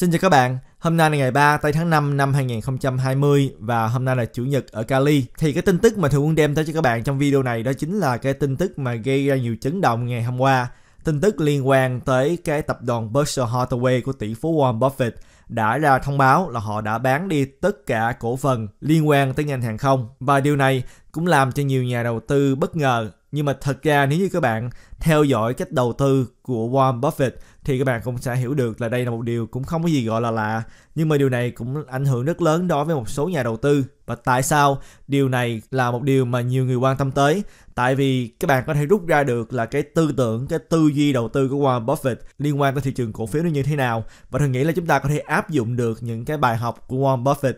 Xin chào các bạn, hôm nay là ngày 3 tây tháng 5 năm 2020 và hôm nay là chủ nhật ở Cali. Thì cái tin tức mà Thường Quân đem tới cho các bạn trong video này đó chính là cái tin tức mà gây ra nhiều chấn động ngày hôm qua. Tin tức liên quan tới cái tập đoàn Berkshire Hathaway của tỷ phú Warren Buffett đã ra thông báo là họ đã bán đi tất cả cổ phần liên quan tới ngành hàng không. Và điều này cũng làm cho nhiều nhà đầu tư bất ngờ. Nhưng mà thật ra nếu như các bạn theo dõi cách đầu tư của Warren Buffett thì các bạn cũng sẽ hiểu được là đây là một điều cũng không có gì gọi là lạ nhưng mà điều này cũng ảnh hưởng rất lớn đối với một số nhà đầu tư và tại sao điều này là một điều mà nhiều người quan tâm tới tại vì các bạn có thể rút ra được là cái tư tưởng cái tư duy đầu tư của Warren Buffett liên quan tới thị trường cổ phiếu nó như thế nào và tôi nghĩ là chúng ta có thể áp dụng được những cái bài học của Warren Buffett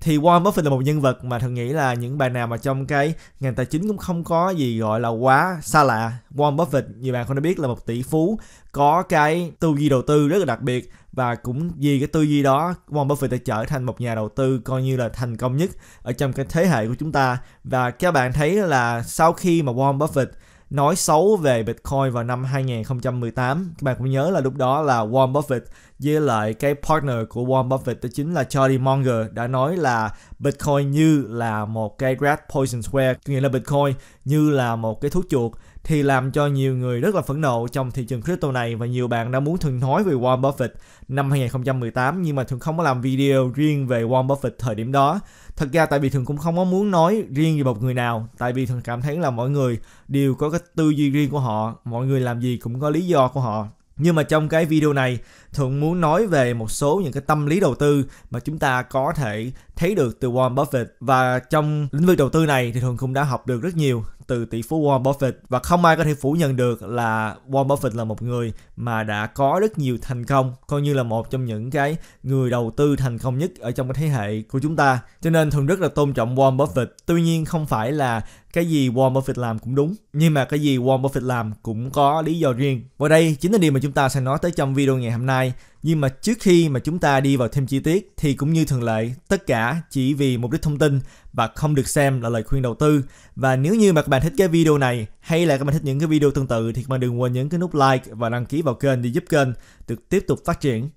thì Warren Buffett là một nhân vật mà thường nghĩ là những bạn nào mà trong cái ngành tài chính cũng không có gì gọi là quá xa lạ Warren Buffett nhiều bạn không đã biết là một tỷ phú có cái tư duy đầu tư rất là đặc biệt và cũng vì cái tư duy đó Warren Buffett đã trở thành một nhà đầu tư coi như là thành công nhất ở trong cái thế hệ của chúng ta và các bạn thấy là sau khi mà Warren Buffett nói xấu về Bitcoin vào năm 2018. Các bạn cũng nhớ là lúc đó là Warren Buffett với lại cái partner của Warren Buffett đó chính là Charlie Munger đã nói là Bitcoin như là một cái rat poison square, nghĩa là Bitcoin như là một cái thuốc chuột thì làm cho nhiều người rất là phẫn nộ trong thị trường crypto này và nhiều bạn đã muốn thường nói về Warren Buffett năm 2018 nhưng mà thường không có làm video riêng về Warren Buffett thời điểm đó thật ra tại vì thường cũng không có muốn nói riêng về một người nào tại vì thường cảm thấy là mọi người đều có cái tư duy riêng của họ mọi người làm gì cũng có lý do của họ nhưng mà trong cái video này thường muốn nói về một số những cái tâm lý đầu tư mà chúng ta có thể thấy được từ Warren Buffett và trong lĩnh vực đầu tư này thì thường cũng đã học được rất nhiều từ tỷ phú Warren Buffett và không ai có thể phủ nhận được là Warren Buffett là một người mà đã có rất nhiều thành công coi như là một trong những cái người đầu tư thành công nhất ở trong cái thế hệ của chúng ta cho nên thường rất là tôn trọng Warren Buffett tuy nhiên không phải là cái gì Warren Buffett làm cũng đúng nhưng mà cái gì Warren Buffett làm cũng có lý do riêng và đây chính là điều mà chúng ta sẽ nói tới trong video ngày hôm nay nhưng mà trước khi mà chúng ta đi vào thêm chi tiết thì cũng như thường lệ, tất cả chỉ vì mục đích thông tin và không được xem là lời khuyên đầu tư. Và nếu như mà các bạn thích cái video này hay là các bạn thích những cái video tương tự thì các bạn đừng quên nhấn cái nút like và đăng ký vào kênh để giúp kênh được tiếp tục phát triển.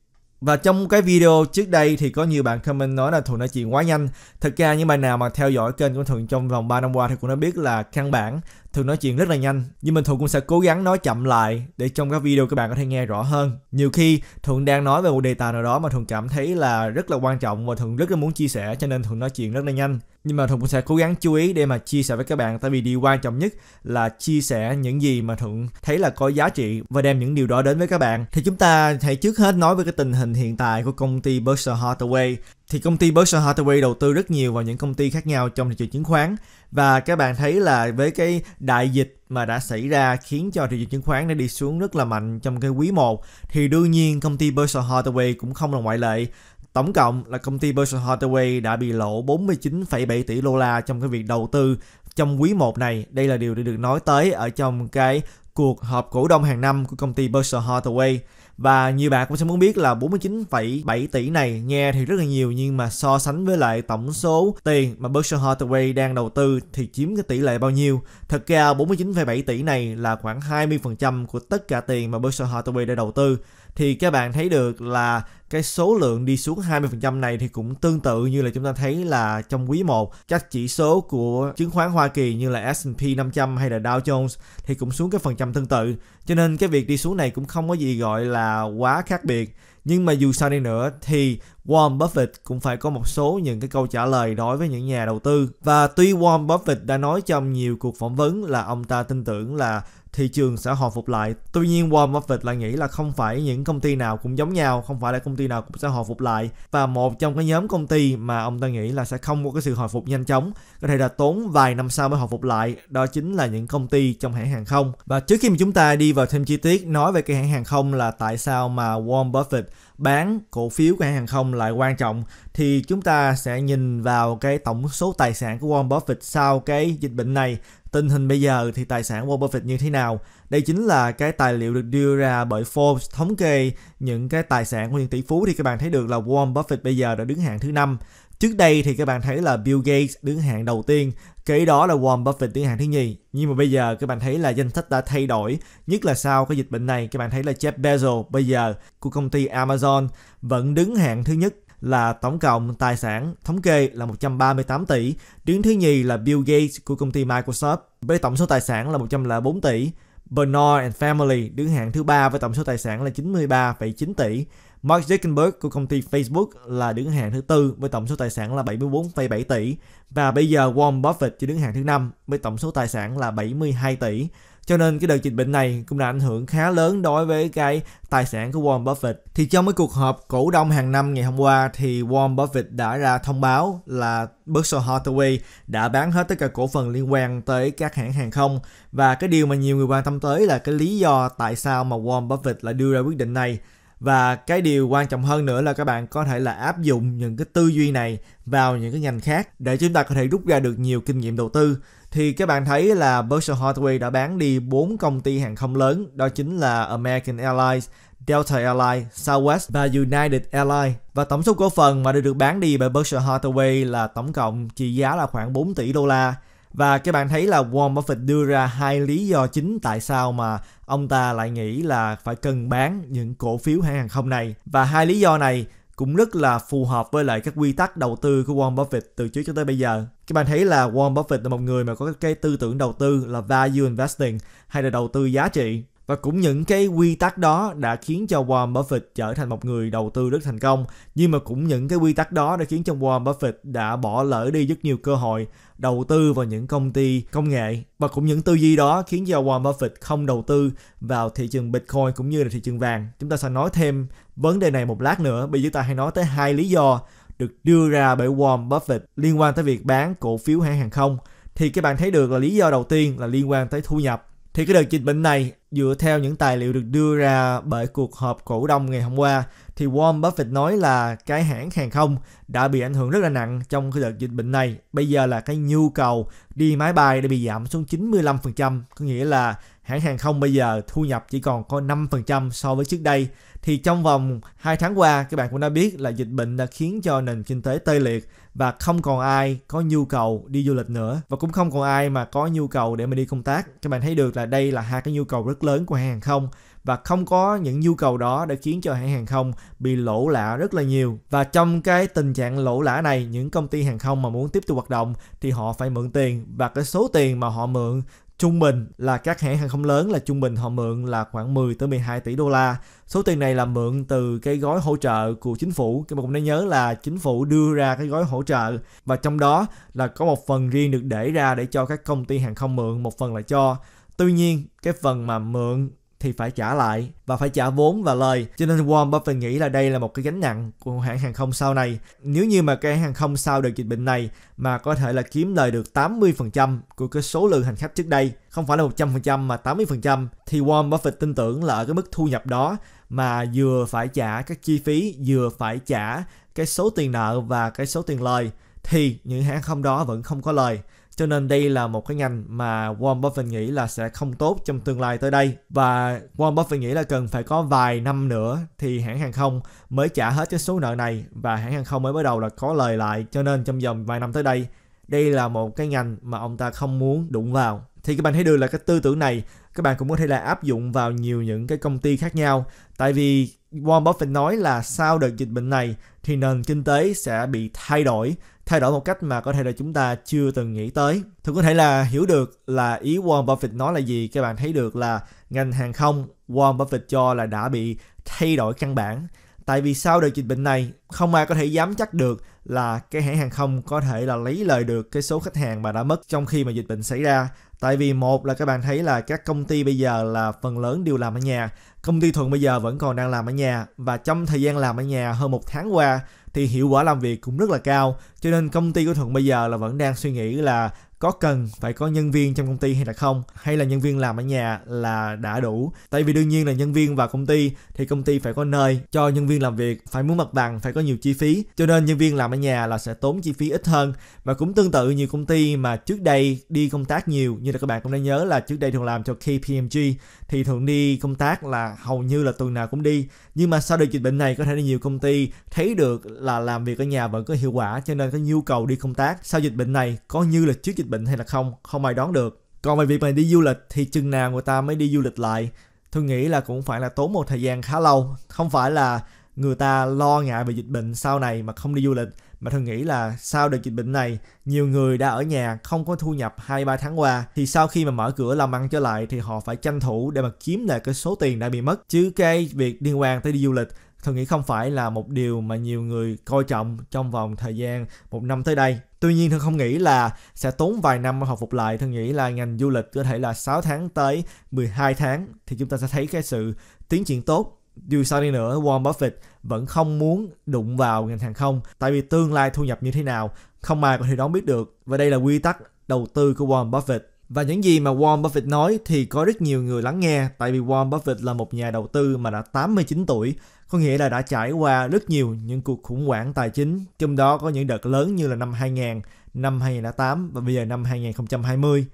Và trong cái video trước đây thì có nhiều bạn comment nói là Thuận nói chuyện quá nhanh. Thật ra những bạn nào mà theo dõi kênh của Thuận trong vòng 3 năm qua thì cũng đã biết là căn bản thường nói chuyện rất là nhanh nhưng mình thuận cũng sẽ cố gắng nói chậm lại để trong các video các bạn có thể nghe rõ hơn nhiều khi thuận đang nói về một đề tài nào đó mà thuận cảm thấy là rất là quan trọng và thuận rất là muốn chia sẻ cho nên thuận nói chuyện rất là nhanh nhưng mà thuận cũng sẽ cố gắng chú ý để mà chia sẻ với các bạn tại vì điều quan trọng nhất là chia sẻ những gì mà thuận thấy là có giá trị và đem những điều đó đến với các bạn thì chúng ta hãy trước hết nói về cái tình hình hiện tại của công ty Berkshire Hathaway thì công ty Berkshire Hathaway đầu tư rất nhiều vào những công ty khác nhau trong thị trường chứng khoán và các bạn thấy là với cái đại dịch mà đã xảy ra khiến cho thị trường chứng khoán đã đi xuống rất là mạnh trong cái quý 1 thì đương nhiên công ty Berkshire Hathaway cũng không là ngoại lệ. Tổng cộng là công ty Berkshire Hathaway đã bị lỗ 49,7 tỷ đô la trong cái việc đầu tư trong quý 1 này. Đây là điều đã được nói tới ở trong cái cuộc họp cổ đông hàng năm của công ty Berkshire Hathaway. Và nhiều bạn cũng sẽ muốn biết là 49,7 tỷ này nghe thì rất là nhiều nhưng mà so sánh với lại tổng số tiền mà Berkshire Hathaway đang đầu tư thì chiếm cái tỷ lệ bao nhiêu? Thật ra 49,7 tỷ này là khoảng 20% của tất cả tiền mà Berkshire Hathaway đã đầu tư thì các bạn thấy được là cái số lượng đi xuống 20% này thì cũng tương tự như là chúng ta thấy là trong quý 1 các chỉ số của chứng khoán Hoa Kỳ như là S&P 500 hay là Dow Jones thì cũng xuống cái phần trăm tương tự cho nên cái việc đi xuống này cũng không có gì gọi là quá khác biệt nhưng mà dù sao đi nữa thì Warren Buffett cũng phải có một số những cái câu trả lời đối với những nhà đầu tư và tuy Warren Buffett đã nói trong nhiều cuộc phỏng vấn là ông ta tin tưởng là thị trường sẽ hồi phục lại. Tuy nhiên Warren Buffett lại nghĩ là không phải những công ty nào cũng giống nhau, không phải là công ty nào cũng sẽ hồi phục lại và một trong cái nhóm công ty mà ông ta nghĩ là sẽ không có cái sự hồi phục nhanh chóng, có thể là tốn vài năm sau mới hồi phục lại, đó chính là những công ty trong hãng hàng không. Và trước khi mà chúng ta đi vào thêm chi tiết nói về cái hãng hàng không là tại sao mà Warren Buffett bán cổ phiếu của hãng hàng không lại quan trọng thì chúng ta sẽ nhìn vào cái tổng số tài sản của Warren Buffett sau cái dịch bệnh này. Tình hình bây giờ thì tài sản Warren Buffett như thế nào? Đây chính là cái tài liệu được đưa ra bởi Forbes thống kê những cái tài sản của những tỷ phú thì các bạn thấy được là Warren Buffett bây giờ đã đứng hạng thứ năm Trước đây thì các bạn thấy là Bill Gates đứng hạng đầu tiên, kế đó là Warren Buffett đứng hạng thứ nhì. Nhưng mà bây giờ các bạn thấy là danh sách đã thay đổi, nhất là sau cái dịch bệnh này các bạn thấy là Jeff Bezos bây giờ của công ty Amazon vẫn đứng hạng thứ nhất là tổng cộng tài sản thống kê là 138 tỷ, đứng thứ nhì là Bill Gates của công ty Microsoft với tổng số tài sản là 104 tỷ. Bernard and Family đứng hạng thứ ba với tổng số tài sản là 93,9 tỷ Mark Zuckerberg của công ty Facebook là đứng hàng thứ tư với tổng số tài sản là 74,7 tỷ và bây giờ Warren Buffett chỉ đứng hàng thứ năm với tổng số tài sản là 72 tỷ. Cho nên cái đợt dịch bệnh này cũng đã ảnh hưởng khá lớn đối với cái tài sản của Warren Buffett. Thì trong cái cuộc họp cổ đông hàng năm ngày hôm qua thì Warren Buffett đã ra thông báo là Berkshire Hathaway đã bán hết tất cả cổ phần liên quan tới các hãng hàng không và cái điều mà nhiều người quan tâm tới là cái lý do tại sao mà Warren Buffett lại đưa ra quyết định này và cái điều quan trọng hơn nữa là các bạn có thể là áp dụng những cái tư duy này vào những cái ngành khác để chúng ta có thể rút ra được nhiều kinh nghiệm đầu tư thì các bạn thấy là Berkshire Hathaway đã bán đi bốn công ty hàng không lớn đó chính là American Airlines, Delta Airlines, Southwest và United Airlines. Và tổng số cổ phần mà đã được bán đi bởi Berkshire Hathaway là tổng cộng trị giá là khoảng 4 tỷ đô la. Và các bạn thấy là Warren Buffett đưa ra hai lý do chính tại sao mà ông ta lại nghĩ là phải cần bán những cổ phiếu hãng hàng không này. Và hai lý do này cũng rất là phù hợp với lại các quy tắc đầu tư của Warren Buffett từ trước cho tới bây giờ. Các bạn thấy là Warren Buffett là một người mà có cái tư tưởng đầu tư là value investing hay là đầu tư giá trị. Và cũng những cái quy tắc đó đã khiến cho Warren Buffett trở thành một người đầu tư rất thành công. Nhưng mà cũng những cái quy tắc đó đã khiến cho Warren Buffett đã bỏ lỡ đi rất nhiều cơ hội đầu tư vào những công ty công nghệ. Và cũng những tư duy đó khiến cho Warren Buffett không đầu tư vào thị trường Bitcoin cũng như là thị trường vàng. Chúng ta sẽ nói thêm vấn đề này một lát nữa. Bây giờ ta hay nói tới hai lý do được đưa ra bởi Warren Buffett liên quan tới việc bán cổ phiếu hãng hàng không. Thì các bạn thấy được là lý do đầu tiên là liên quan tới thu nhập thì cái đợt dịch bệnh này, dựa theo những tài liệu được đưa ra bởi cuộc họp cổ đông ngày hôm qua, thì Warren Buffett nói là cái hãng hàng không đã bị ảnh hưởng rất là nặng trong cái đợt dịch bệnh này. Bây giờ là cái nhu cầu đi máy bay đã bị giảm xuống 95%, có nghĩa là hãng hàng không bây giờ thu nhập chỉ còn có 5% so với trước đây. Thì trong vòng 2 tháng qua, các bạn cũng đã biết là dịch bệnh đã khiến cho nền kinh tế tê liệt và không còn ai có nhu cầu đi du lịch nữa và cũng không còn ai mà có nhu cầu để mà đi công tác các bạn thấy được là đây là hai cái nhu cầu rất lớn của hãng hàng không và không có những nhu cầu đó đã khiến cho hãng hàng không bị lỗ lã rất là nhiều và trong cái tình trạng lỗ lã này những công ty hàng không mà muốn tiếp tục hoạt động thì họ phải mượn tiền và cái số tiền mà họ mượn trung bình là các hãng hàng không lớn là trung bình họ mượn là khoảng 10 tới 12 tỷ đô la. Số tiền này là mượn từ cái gói hỗ trợ của chính phủ. Các bạn cũng đã nhớ là chính phủ đưa ra cái gói hỗ trợ và trong đó là có một phần riêng được để ra để cho các công ty hàng không mượn, một phần là cho. Tuy nhiên, cái phần mà mượn thì phải trả lại và phải trả vốn và lời. Cho nên Warren Buffett nghĩ là đây là một cái gánh nặng của hãng hàng không sau này. Nếu như mà cái hàng không sau đợt dịch bệnh này mà có thể là kiếm lời được 80% của cái số lượng hành khách trước đây, không phải là 100% mà 80% thì Warren Buffett tin tưởng là ở cái mức thu nhập đó mà vừa phải trả các chi phí, vừa phải trả cái số tiền nợ và cái số tiền lời thì những hãng không đó vẫn không có lời cho nên đây là một cái ngành mà Warren Buffett nghĩ là sẽ không tốt trong tương lai tới đây. Và Warren Buffett nghĩ là cần phải có vài năm nữa thì hãng hàng không mới trả hết cái số nợ này và hãng hàng không mới bắt đầu là có lời lại. Cho nên trong vòng vài năm tới đây, đây là một cái ngành mà ông ta không muốn đụng vào. Thì các bạn thấy được là cái tư tưởng này các bạn cũng có thể là áp dụng vào nhiều những cái công ty khác nhau. Tại vì Warren Buffett nói là sau đợt dịch bệnh này thì nền kinh tế sẽ bị thay đổi thay đổi một cách mà có thể là chúng ta chưa từng nghĩ tới. Thì có thể là hiểu được là ý Warren Buffett nói là gì, các bạn thấy được là ngành hàng không Warren Buffett cho là đã bị thay đổi căn bản. Tại vì sau đợt dịch bệnh này, không ai có thể dám chắc được là cái hãng hàng không có thể là lấy lời được cái số khách hàng mà đã mất trong khi mà dịch bệnh xảy ra. Tại vì một là các bạn thấy là các công ty bây giờ là phần lớn đều làm ở nhà, công ty Thuận bây giờ vẫn còn đang làm ở nhà và trong thời gian làm ở nhà hơn một tháng qua thì hiệu quả làm việc cũng rất là cao cho nên công ty của thuận bây giờ là vẫn đang suy nghĩ là có cần phải có nhân viên trong công ty hay là không hay là nhân viên làm ở nhà là đã đủ tại vì đương nhiên là nhân viên vào công ty thì công ty phải có nơi cho nhân viên làm việc phải muốn mặt bằng phải có nhiều chi phí cho nên nhân viên làm ở nhà là sẽ tốn chi phí ít hơn và cũng tương tự nhiều công ty mà trước đây đi công tác nhiều như là các bạn cũng đã nhớ là trước đây thường làm cho KPMG thì thường đi công tác là hầu như là tuần nào cũng đi nhưng mà sau đợt dịch bệnh này có thể là nhiều công ty thấy được là làm việc ở nhà vẫn có hiệu quả cho nên có nhu cầu đi công tác sau dịch bệnh này có như là trước dịch bệnh hay là không không ai đoán được còn về việc mày đi du lịch thì chừng nào người ta mới đi du lịch lại tôi nghĩ là cũng phải là tốn một thời gian khá lâu không phải là người ta lo ngại về dịch bệnh sau này mà không đi du lịch mà tôi nghĩ là sau đợt dịch bệnh này nhiều người đã ở nhà không có thu nhập 2-3 tháng qua thì sau khi mà mở cửa làm ăn trở lại thì họ phải tranh thủ để mà kiếm lại cái số tiền đã bị mất chứ cái việc liên quan tới đi du lịch tôi nghĩ không phải là một điều mà nhiều người coi trọng trong vòng thời gian một năm tới đây Tuy nhiên Thương không nghĩ là sẽ tốn vài năm học phục lại. Thương nghĩ là ngành du lịch có thể là 6 tháng tới 12 tháng thì chúng ta sẽ thấy cái sự tiến triển tốt. Dù sao đi nữa, Warren Buffett vẫn không muốn đụng vào ngành hàng không tại vì tương lai thu nhập như thế nào không ai có thể đoán biết được. Và đây là quy tắc đầu tư của Warren Buffett. Và những gì mà Warren Buffett nói thì có rất nhiều người lắng nghe tại vì Warren Buffett là một nhà đầu tư mà đã 89 tuổi, có nghĩa là đã trải qua rất nhiều những cuộc khủng hoảng tài chính, trong đó có những đợt lớn như là năm 2000, năm 2008 và bây giờ năm 2020.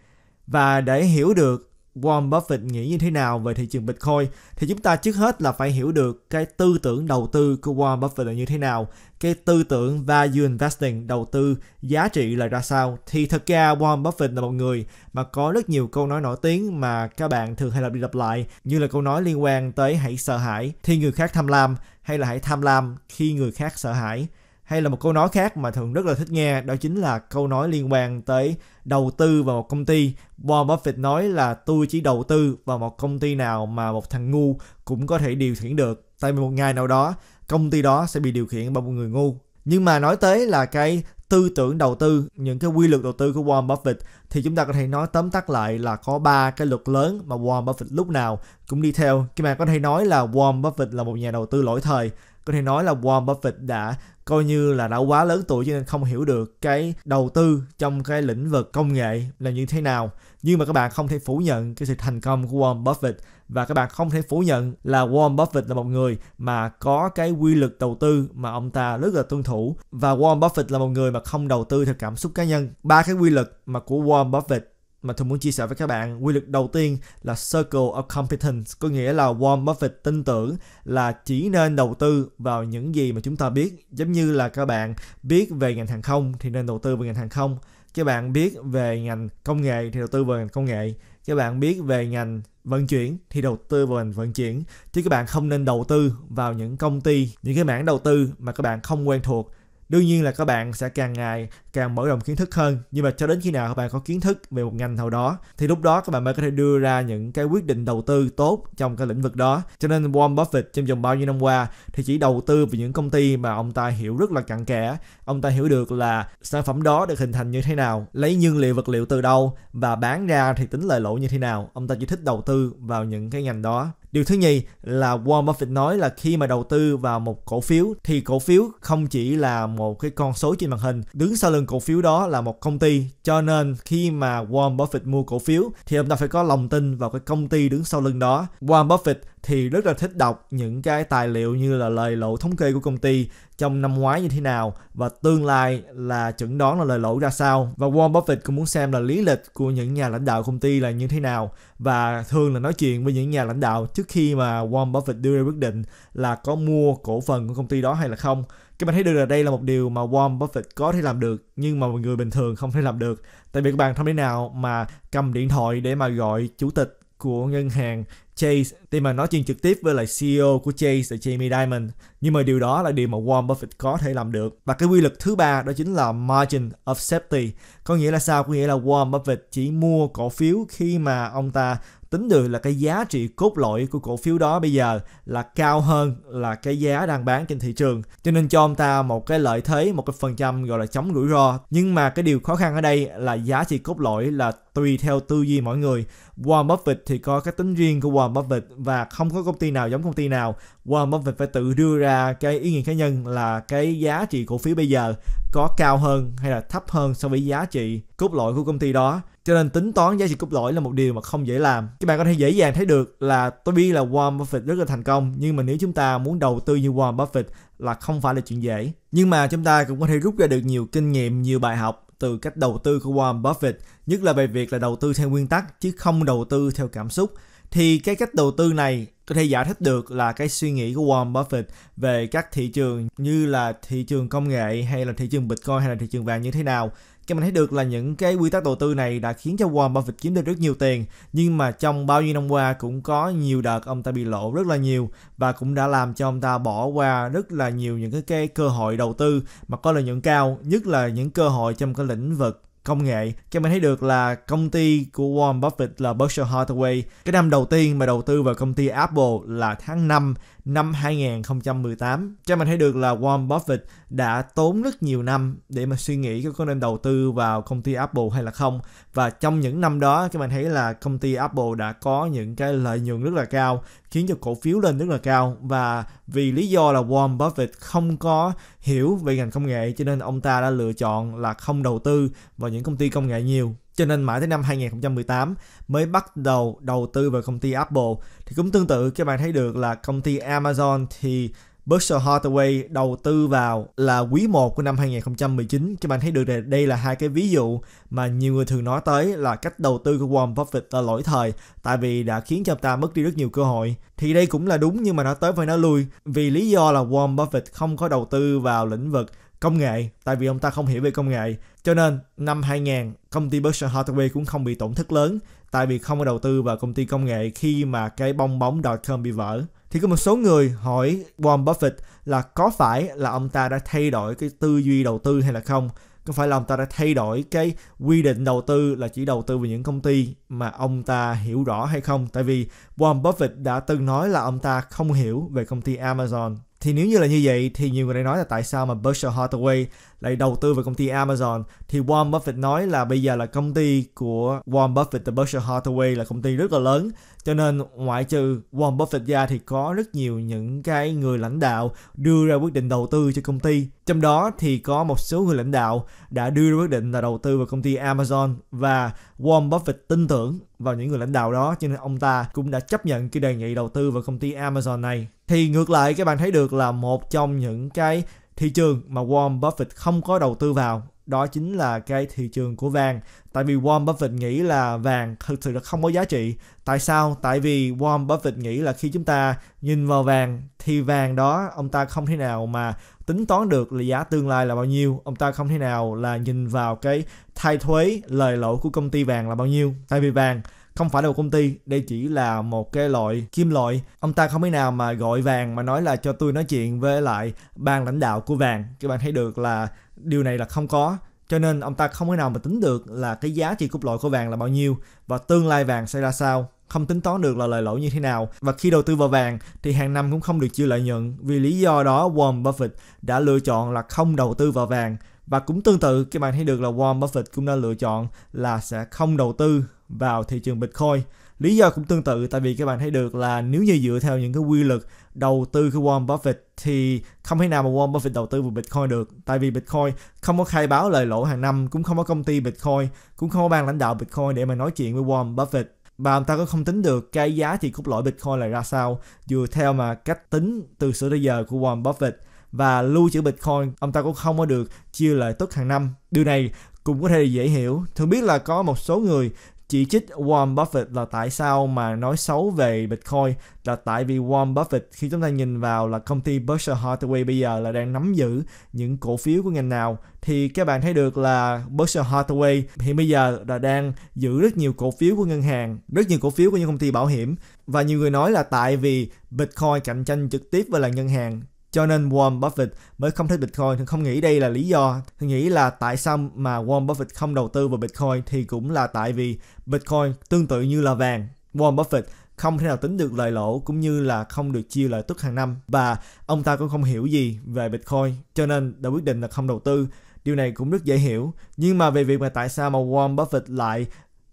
Và để hiểu được Warren Buffett nghĩ như thế nào về thị trường Bitcoin thì chúng ta trước hết là phải hiểu được cái tư tưởng đầu tư của Warren Buffett là như thế nào, cái tư tưởng value investing đầu tư giá trị là ra sao. Thì thật ra Warren Buffett là một người mà có rất nhiều câu nói nổi tiếng mà các bạn thường hay lặp đi lặp lại như là câu nói liên quan tới hãy sợ hãi khi người khác tham lam hay là hãy tham lam khi người khác sợ hãi hay là một câu nói khác mà thường rất là thích nghe đó chính là câu nói liên quan tới đầu tư vào một công ty Warren Buffett nói là tôi chỉ đầu tư vào một công ty nào mà một thằng ngu cũng có thể điều khiển được tại vì một ngày nào đó công ty đó sẽ bị điều khiển bởi một người ngu nhưng mà nói tới là cái tư tưởng đầu tư những cái quy luật đầu tư của Warren Buffett thì chúng ta có thể nói tóm tắt lại là có ba cái luật lớn mà Warren Buffett lúc nào cũng đi theo. Khi mà có thể nói là Warren Buffett là một nhà đầu tư lỗi thời có thể nói là Warren Buffett đã coi như là đã quá lớn tuổi cho nên không hiểu được cái đầu tư trong cái lĩnh vực công nghệ là như thế nào nhưng mà các bạn không thể phủ nhận cái sự thành công của Warren Buffett và các bạn không thể phủ nhận là Warren Buffett là một người mà có cái quy luật đầu tư mà ông ta rất là tuân thủ và Warren Buffett là một người mà không đầu tư theo cảm xúc cá nhân ba cái quy luật mà của Warren Buffett mà tôi muốn chia sẻ với các bạn, quy luật đầu tiên là Circle of Competence, có nghĩa là Warren Buffett tin tưởng là chỉ nên đầu tư vào những gì mà chúng ta biết. Giống như là các bạn biết về ngành hàng không thì nên đầu tư vào ngành hàng không. Các bạn biết về ngành công nghệ thì đầu tư vào ngành công nghệ. Các bạn biết về ngành vận chuyển thì đầu tư vào ngành vận chuyển. Chứ các bạn không nên đầu tư vào những công ty, những cái mảng đầu tư mà các bạn không quen thuộc đương nhiên là các bạn sẽ càng ngày càng mở rộng kiến thức hơn nhưng mà cho đến khi nào các bạn có kiến thức về một ngành nào đó thì lúc đó các bạn mới có thể đưa ra những cái quyết định đầu tư tốt trong cái lĩnh vực đó cho nên Warren Buffett trong vòng bao nhiêu năm qua thì chỉ đầu tư vào những công ty mà ông ta hiểu rất là cặn kẽ ông ta hiểu được là sản phẩm đó được hình thành như thế nào lấy nhiên liệu vật liệu từ đâu và bán ra thì tính lời lỗ như thế nào ông ta chỉ thích đầu tư vào những cái ngành đó Điều thứ nhì là Warren Buffett nói là khi mà đầu tư vào một cổ phiếu thì cổ phiếu không chỉ là một cái con số trên màn hình, đứng sau lưng cổ phiếu đó là một công ty cho nên khi mà Warren Buffett mua cổ phiếu thì ông ta phải có lòng tin vào cái công ty đứng sau lưng đó Warren Buffett thì rất là thích đọc những cái tài liệu như là lời lộ thống kê của công ty trong năm ngoái như thế nào và tương lai là chuẩn đoán là lời lỗ ra sao và Warren Buffett cũng muốn xem là lý lịch của những nhà lãnh đạo công ty là như thế nào và thường là nói chuyện với những nhà lãnh đạo trước khi mà Warren Buffett đưa ra quyết định là có mua cổ phần của công ty đó hay là không các bạn thấy được là đây là một điều mà Warren Buffett có thể làm được nhưng mà người bình thường không thể làm được tại vì các bạn không thể nào mà cầm điện thoại để mà gọi chủ tịch của ngân hàng Chase thì mà nói chuyện trực tiếp với lại CEO của Chase là Jamie Dimon nhưng mà điều đó là điều mà Warren Buffett có thể làm được và cái quy luật thứ ba đó chính là margin of safety có nghĩa là sao có nghĩa là Warren Buffett chỉ mua cổ phiếu khi mà ông ta tính được là cái giá trị cốt lõi của cổ phiếu đó bây giờ là cao hơn là cái giá đang bán trên thị trường cho nên cho ông ta một cái lợi thế một cái phần trăm gọi là chống rủi ro nhưng mà cái điều khó khăn ở đây là giá trị cốt lõi là tùy theo tư duy mọi người Warren Buffett thì có cái tính riêng của Warren Buffett và không có công ty nào giống công ty nào Warren Buffett phải tự đưa ra cái ý nghĩa cá nhân là cái giá trị cổ phiếu bây giờ có cao hơn hay là thấp hơn so với giá trị cốt lõi của công ty đó cho nên tính toán giá trị cốt lõi là một điều mà không dễ làm các bạn có thể dễ dàng thấy được là tôi biết là Warren Buffett rất là thành công nhưng mà nếu chúng ta muốn đầu tư như Warren Buffett là không phải là chuyện dễ nhưng mà chúng ta cũng có thể rút ra được nhiều kinh nghiệm nhiều bài học từ cách đầu tư của Warren Buffett nhất là về việc là đầu tư theo nguyên tắc chứ không đầu tư theo cảm xúc thì cái cách đầu tư này có thể giải thích được là cái suy nghĩ của Warren Buffett về các thị trường như là thị trường công nghệ hay là thị trường Bitcoin hay là thị trường vàng như thế nào cho mình thấy được là những cái quy tắc đầu tư này đã khiến cho Warren Buffett kiếm được rất nhiều tiền nhưng mà trong bao nhiêu năm qua cũng có nhiều đợt ông ta bị lỗ rất là nhiều và cũng đã làm cho ông ta bỏ qua rất là nhiều những cái, cái cơ hội đầu tư mà có lợi nhuận cao nhất là những cơ hội trong cái lĩnh vực công nghệ cho mình thấy được là công ty của Warren Buffett là Berkshire Hathaway cái năm đầu tiên mà đầu tư vào công ty Apple là tháng 5 năm 2018. Cho mình thấy được là Warren Buffett đã tốn rất nhiều năm để mà suy nghĩ có nên đầu tư vào công ty Apple hay là không. Và trong những năm đó các bạn thấy là công ty Apple đã có những cái lợi nhuận rất là cao khiến cho cổ phiếu lên rất là cao và vì lý do là Warren Buffett không có hiểu về ngành công nghệ cho nên ông ta đã lựa chọn là không đầu tư vào những công ty công nghệ nhiều cho nên mãi tới năm 2018 mới bắt đầu đầu tư vào công ty Apple. Thì cũng tương tự các bạn thấy được là công ty Amazon thì Berkshire Hathaway đầu tư vào là quý 1 của năm 2019. Các bạn thấy được đây là hai cái ví dụ mà nhiều người thường nói tới là cách đầu tư của Warren Buffett là lỗi thời tại vì đã khiến cho ta mất đi rất nhiều cơ hội. Thì đây cũng là đúng nhưng mà nó tới với nó lui vì lý do là Warren Buffett không có đầu tư vào lĩnh vực công nghệ tại vì ông ta không hiểu về công nghệ cho nên năm 2000 công ty Berkshire Hathaway cũng không bị tổn thất lớn tại vì không có đầu tư vào công ty công nghệ khi mà cái bong bóng dot-com bị vỡ. Thì có một số người hỏi Warren Buffett là có phải là ông ta đã thay đổi cái tư duy đầu tư hay là không? Có phải là ông ta đã thay đổi cái quy định đầu tư là chỉ đầu tư vào những công ty mà ông ta hiểu rõ hay không? Tại vì Warren Buffett đã từng nói là ông ta không hiểu về công ty Amazon thì nếu như là như vậy thì nhiều người đã nói là tại sao mà Berkshire Hathaway lại đầu tư vào công ty Amazon thì Warren Buffett nói là bây giờ là công ty của Warren Buffett the Berkshire Hathaway là công ty rất là lớn cho nên ngoại trừ Warren Buffett ra thì có rất nhiều những cái người lãnh đạo đưa ra quyết định đầu tư cho công ty trong đó thì có một số người lãnh đạo đã đưa ra quyết định là đầu tư vào công ty Amazon và Warren Buffett tin tưởng vào những người lãnh đạo đó cho nên ông ta cũng đã chấp nhận cái đề nghị đầu tư vào công ty Amazon này thì ngược lại các bạn thấy được là một trong những cái thị trường mà Warren Buffett không có đầu tư vào đó chính là cái thị trường của vàng tại vì Warren Buffett nghĩ là vàng thực sự là không có giá trị tại sao tại vì Warren Buffett nghĩ là khi chúng ta nhìn vào vàng thì vàng đó ông ta không thể nào mà tính toán được là giá tương lai là bao nhiêu ông ta không thể nào là nhìn vào cái thay thuế lời lỗ của công ty vàng là bao nhiêu tại vì vàng không phải là một công ty đây chỉ là một cái loại kim loại ông ta không thể nào mà gọi vàng mà nói là cho tôi nói chuyện với lại ban lãnh đạo của vàng các bạn thấy được là điều này là không có cho nên ông ta không thể nào mà tính được là cái giá trị cốt lõi của vàng là bao nhiêu và tương lai vàng sẽ ra sao không tính toán được là lời lỗ như thế nào và khi đầu tư vào vàng thì hàng năm cũng không được chịu lợi nhuận vì lý do đó Warren Buffett đã lựa chọn là không đầu tư vào vàng và cũng tương tự các bạn thấy được là Warren Buffett cũng đã lựa chọn là sẽ không đầu tư vào thị trường Bitcoin. Lý do cũng tương tự tại vì các bạn thấy được là nếu như dựa theo những cái quy luật đầu tư của Warren Buffett thì không thể nào mà Warren Buffett đầu tư vào Bitcoin được tại vì Bitcoin không có khai báo lời lỗ hàng năm cũng không có công ty Bitcoin cũng không có ban lãnh đạo Bitcoin để mà nói chuyện với Warren Buffett và ông ta cũng không tính được cái giá thì cốt lõi Bitcoin là ra sao dựa theo mà cách tính từ xưa tới giờ của Warren Buffett và lưu trữ Bitcoin, ông ta cũng không có được chia lợi tức hàng năm. Điều này cũng có thể dễ hiểu. Thường biết là có một số người chỉ trích Warren Buffett là tại sao mà nói xấu về Bitcoin là tại vì Warren Buffett khi chúng ta nhìn vào là công ty Berkshire Hathaway bây giờ là đang nắm giữ những cổ phiếu của ngành nào thì các bạn thấy được là Berkshire Hathaway hiện bây giờ là đang giữ rất nhiều cổ phiếu của ngân hàng, rất nhiều cổ phiếu của những công ty bảo hiểm và nhiều người nói là tại vì Bitcoin cạnh tranh trực tiếp với là ngân hàng cho nên Warren Buffett mới không thích Bitcoin. Thì không nghĩ đây là lý do. Thì nghĩ là tại sao mà Warren Buffett không đầu tư vào Bitcoin thì cũng là tại vì Bitcoin tương tự như là vàng. Warren Buffett không thể nào tính được lợi lỗ cũng như là không được chia lợi tức hàng năm và ông ta cũng không hiểu gì về Bitcoin cho nên đã quyết định là không đầu tư. Điều này cũng rất dễ hiểu. Nhưng mà về việc mà tại sao mà Warren Buffett lại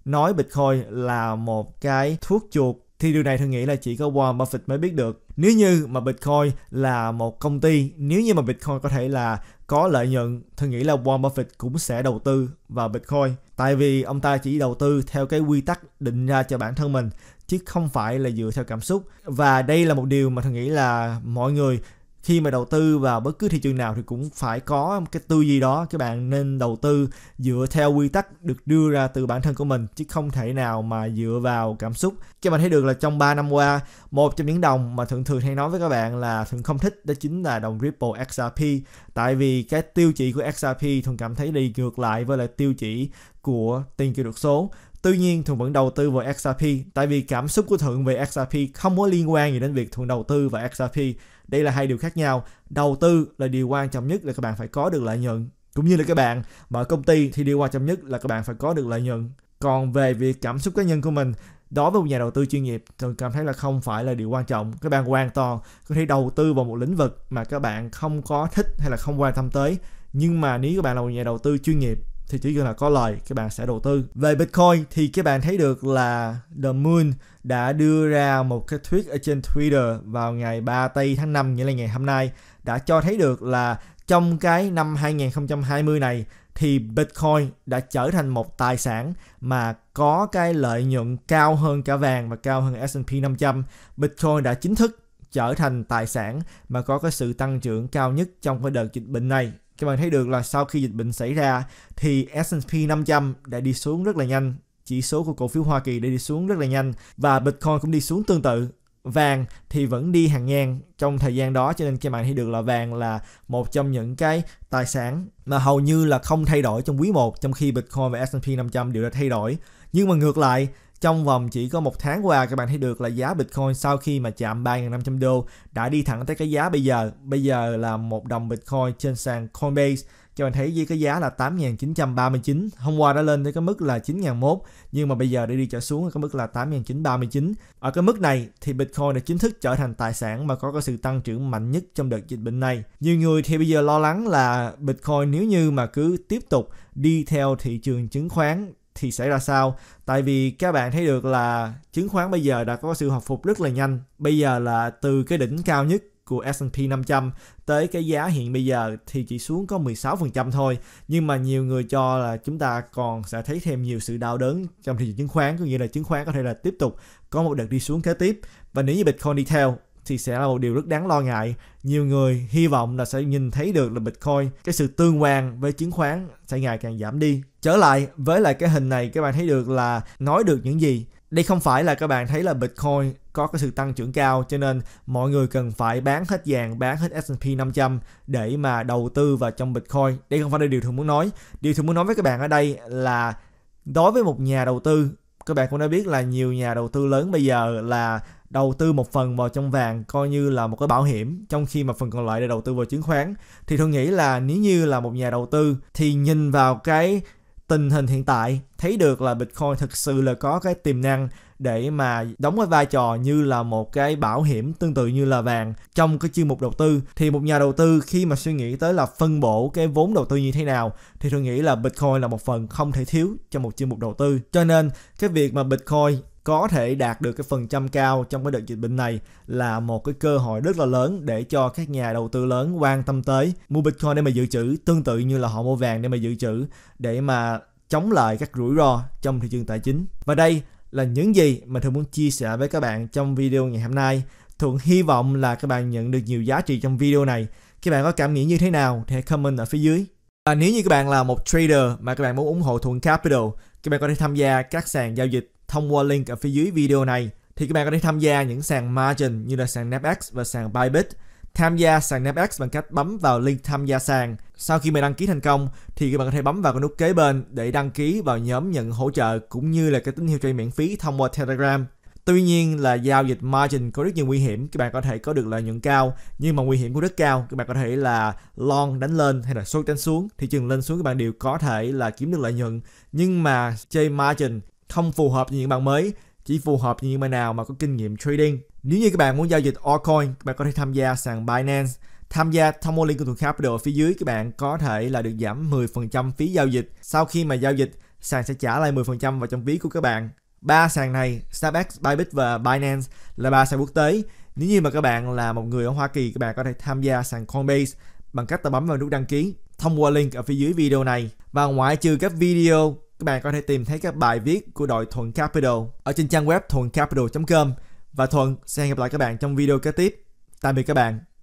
nói Bitcoin là một cái thuốc chuột thì điều này thường nghĩ là chỉ có Warren Buffett mới biết được. Nếu như mà Bitcoin là một công ty, nếu như mà Bitcoin có thể là có lợi nhuận, thường nghĩ là Warren Buffett cũng sẽ đầu tư vào Bitcoin. Tại vì ông ta chỉ đầu tư theo cái quy tắc định ra cho bản thân mình, chứ không phải là dựa theo cảm xúc. Và đây là một điều mà thường nghĩ là mọi người khi mà đầu tư vào bất cứ thị trường nào thì cũng phải có cái tư duy đó các bạn nên đầu tư dựa theo quy tắc được đưa ra từ bản thân của mình chứ không thể nào mà dựa vào cảm xúc các bạn thấy được là trong 3 năm qua một trong những đồng mà thường thường hay nói với các bạn là thường không thích đó chính là đồng Ripple XRP tại vì cái tiêu chỉ của XRP thường cảm thấy đi ngược lại với lại tiêu chỉ của tiền kỹ thuật số Tuy nhiên, Thuận vẫn đầu tư vào XRP tại vì cảm xúc của Thuận về XRP không có liên quan gì đến việc Thuận đầu tư vào XRP. Đây là hai điều khác nhau. Đầu tư là điều quan trọng nhất là các bạn phải có được lợi nhuận. Cũng như là các bạn, mở công ty thì điều quan trọng nhất là các bạn phải có được lợi nhuận. Còn về việc cảm xúc cá nhân của mình, đối với một nhà đầu tư chuyên nghiệp thường cảm thấy là không phải là điều quan trọng các bạn hoàn toàn có thể đầu tư vào một lĩnh vực mà các bạn không có thích hay là không quan tâm tới nhưng mà nếu các bạn là một nhà đầu tư chuyên nghiệp thì chỉ cần là có lời các bạn sẽ đầu tư. Về Bitcoin thì các bạn thấy được là The Moon đã đưa ra một cái tweet ở trên Twitter vào ngày 3 tây tháng 5 nghĩa là ngày hôm nay đã cho thấy được là trong cái năm 2020 này thì Bitcoin đã trở thành một tài sản mà có cái lợi nhuận cao hơn cả vàng và cao hơn S&P 500. Bitcoin đã chính thức trở thành tài sản mà có cái sự tăng trưởng cao nhất trong cái đợt dịch bệnh này các bạn thấy được là sau khi dịch bệnh xảy ra thì S&P 500 đã đi xuống rất là nhanh, chỉ số của cổ phiếu Hoa Kỳ đã đi xuống rất là nhanh và Bitcoin cũng đi xuống tương tự. Vàng thì vẫn đi hàng ngang trong thời gian đó cho nên các bạn thấy được là vàng là một trong những cái tài sản mà hầu như là không thay đổi trong quý 1 trong khi Bitcoin và S&P 500 đều đã thay đổi. Nhưng mà ngược lại, trong vòng chỉ có một tháng qua các bạn thấy được là giá Bitcoin sau khi mà chạm 3.500 đô đã đi thẳng tới cái giá bây giờ. Bây giờ là một đồng Bitcoin trên sàn Coinbase cho bạn thấy với cái giá là 8.939 hôm qua đã lên tới cái mức là 9.001 nhưng mà bây giờ đã đi trở xuống ở cái mức là 8.939 ở cái mức này thì Bitcoin đã chính thức trở thành tài sản mà có cái sự tăng trưởng mạnh nhất trong đợt dịch bệnh này nhiều người thì bây giờ lo lắng là Bitcoin nếu như mà cứ tiếp tục đi theo thị trường chứng khoán thì xảy ra sao tại vì các bạn thấy được là chứng khoán bây giờ đã có sự hồi phục rất là nhanh bây giờ là từ cái đỉnh cao nhất của S&P 500 tới cái giá hiện bây giờ thì chỉ xuống có 16% thôi nhưng mà nhiều người cho là chúng ta còn sẽ thấy thêm nhiều sự đau đớn trong thị trường chứng khoán có nghĩa là chứng khoán có thể là tiếp tục có một đợt đi xuống kế tiếp và nếu như Bitcoin đi theo thì sẽ là một điều rất đáng lo ngại. Nhiều người hy vọng là sẽ nhìn thấy được là Bitcoin, cái sự tương quan với chứng khoán sẽ ngày càng giảm đi. Trở lại với lại cái hình này các bạn thấy được là nói được những gì. Đây không phải là các bạn thấy là Bitcoin có cái sự tăng trưởng cao cho nên mọi người cần phải bán hết vàng, bán hết S&P 500 để mà đầu tư vào trong Bitcoin. Đây không phải là điều thường muốn nói. Điều thường muốn nói với các bạn ở đây là đối với một nhà đầu tư các bạn cũng đã biết là nhiều nhà đầu tư lớn bây giờ là đầu tư một phần vào trong vàng coi như là một cái bảo hiểm trong khi mà phần còn lại để đầu tư vào chứng khoán thì tôi nghĩ là nếu như là một nhà đầu tư thì nhìn vào cái tình hình hiện tại thấy được là Bitcoin thực sự là có cái tiềm năng để mà đóng cái vai trò như là một cái bảo hiểm tương tự như là vàng trong cái chuyên mục đầu tư thì một nhà đầu tư khi mà suy nghĩ tới là phân bổ cái vốn đầu tư như thế nào thì tôi nghĩ là Bitcoin là một phần không thể thiếu trong một chuyên mục đầu tư cho nên cái việc mà Bitcoin có thể đạt được cái phần trăm cao trong cái đợt dịch bệnh này là một cái cơ hội rất là lớn để cho các nhà đầu tư lớn quan tâm tới mua Bitcoin để mà dự trữ tương tự như là họ mua vàng để mà dự trữ để mà chống lại các rủi ro trong thị trường tài chính. Và đây là những gì mà thường muốn chia sẻ với các bạn trong video ngày hôm nay. Thuận hy vọng là các bạn nhận được nhiều giá trị trong video này. Các bạn có cảm nghĩ như thế nào thì hãy comment ở phía dưới. Và nếu như các bạn là một trader mà các bạn muốn ủng hộ Thuận Capital, các bạn có thể tham gia các sàn giao dịch Thông qua link ở phía dưới video này thì các bạn có thể tham gia những sàn margin như là sàn Napex và sàn Bybit. Tham gia sàn Napex bằng cách bấm vào link tham gia sàn. Sau khi mình đăng ký thành công thì các bạn có thể bấm vào cái nút kế bên để đăng ký vào nhóm nhận hỗ trợ cũng như là cái tín hiệu chơi miễn phí thông qua Telegram. Tuy nhiên là giao dịch margin có rất nhiều nguy hiểm, các bạn có thể có được lợi nhuận cao, nhưng mà nguy hiểm cũng rất cao, các bạn có thể là long đánh lên hay là short đánh xuống, thị trường lên xuống các bạn đều có thể là kiếm được lợi nhuận, nhưng mà chơi margin không phù hợp với những bạn mới chỉ phù hợp với những bạn nào mà có kinh nghiệm trading nếu như các bạn muốn giao dịch altcoin các bạn có thể tham gia sàn Binance tham gia thông qua link của Thuận Capital ở phía dưới các bạn có thể là được giảm 10% phí giao dịch sau khi mà giao dịch sàn sẽ trả lại 10% vào trong ví của các bạn ba sàn này SnapX, Bybit và Binance là ba sàn quốc tế nếu như mà các bạn là một người ở Hoa Kỳ các bạn có thể tham gia sàn Coinbase bằng cách ta bấm vào nút đăng ký thông qua link ở phía dưới video này và ngoại trừ các video các bạn có thể tìm thấy các bài viết của đội Thuận Capital ở trên trang web thuầncapital.com và Thuận sẽ hẹn gặp lại các bạn trong video kế tiếp. Tạm biệt các bạn.